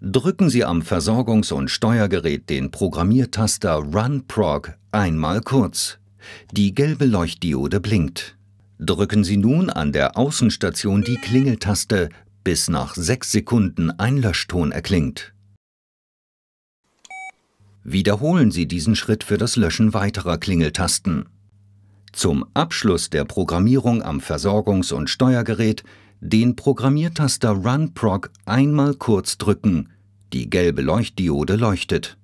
Drücken Sie am Versorgungs- und Steuergerät den Programmiertaster Run Prog einmal kurz. Die gelbe Leuchtdiode blinkt. Drücken Sie nun an der Außenstation die Klingeltaste, bis nach sechs Sekunden ein Löschton erklingt. Wiederholen Sie diesen Schritt für das Löschen weiterer Klingeltasten. Zum Abschluss der Programmierung am Versorgungs- und Steuergerät den Programmiertaster RunProg einmal kurz drücken, die gelbe Leuchtdiode leuchtet